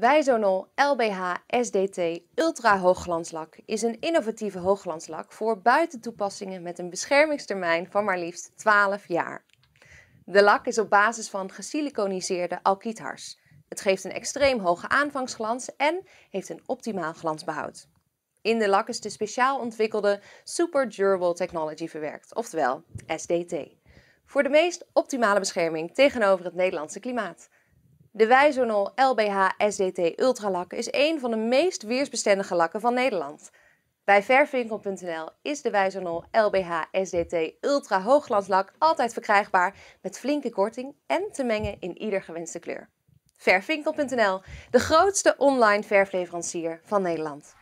Wijzonol LBH SDT Ultra Hoogglanslak is een innovatieve hoogglanslak voor buitentoepassingen met een beschermingstermijn van maar liefst 12 jaar. De lak is op basis van gesiliconiseerde alkithars. Het geeft een extreem hoge aanvangsglans en heeft een optimaal glansbehoud. In de lak is de speciaal ontwikkelde Super Durable Technology verwerkt, oftewel SDT. Voor de meest optimale bescherming tegenover het Nederlandse klimaat. De Wijzonol LBH SDT Ultralak is een van de meest weersbestendige lakken van Nederland. Bij verfwinkel.nl is de Wijzonol LBH SDT Ultra Hoogglanslak altijd verkrijgbaar met flinke korting en te mengen in ieder gewenste kleur. Verfwinkel.nl, de grootste online verfleverancier van Nederland.